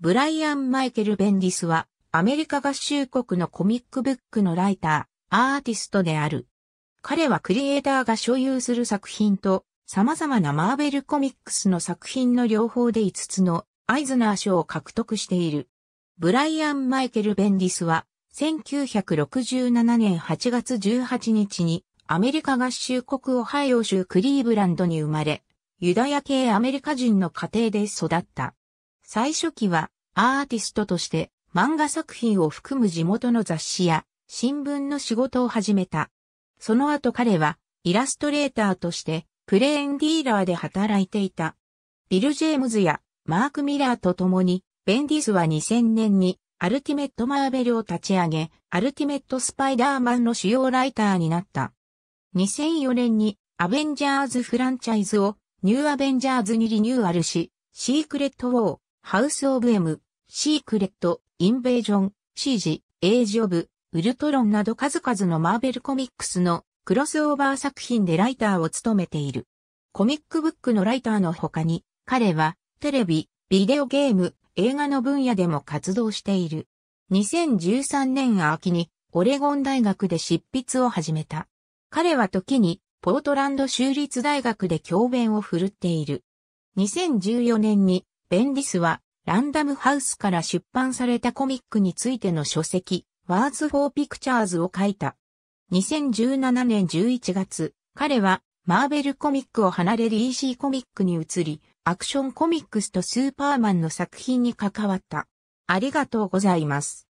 ブライアン・マイケル・ベンディスは、アメリカ合衆国のコミックブックのライター、アーティストである。彼はクリエイターが所有する作品と、様々なマーベルコミックスの作品の両方で5つのアイズナー賞を獲得している。ブライアン・マイケル・ベンディスは、1967年8月18日に、アメリカ合衆国オハイオ州クリーブランドに生まれ、ユダヤ系アメリカ人の家庭で育った。最初期はアーティストとして漫画作品を含む地元の雑誌や新聞の仕事を始めた。その後彼はイラストレーターとしてプレーンディーラーで働いていた。ビル・ジェームズやマーク・ミラーと共にベンディスは2000年にアルティメット・マーベルを立ち上げ、アルティメット・スパイダーマンの主要ライターになった。2004年にアベンジャーズフランチャイズをニューアベンジャーズにリニューアルし、シークレット・ウォー、ハウス・オブ・エム、シークレット、インベージョン、シージ、エイジ・オブ、ウルトロンなど数々のマーベルコミックスのクロスオーバー作品でライターを務めている。コミックブックのライターの他に、彼はテレビ、ビデオゲーム、映画の分野でも活動している。2013年秋にオレゴン大学で執筆を始めた。彼は時にポートランド州立大学で教鞭を振るっている。2014年にベンディスは、ランダムハウスから出版されたコミックについての書籍、ワーズ・フォー・ピクチャーズを書いた。2017年11月、彼は、マーベルコミックを離れる EC コミックに移り、アクションコミックスとスーパーマンの作品に関わった。ありがとうございます。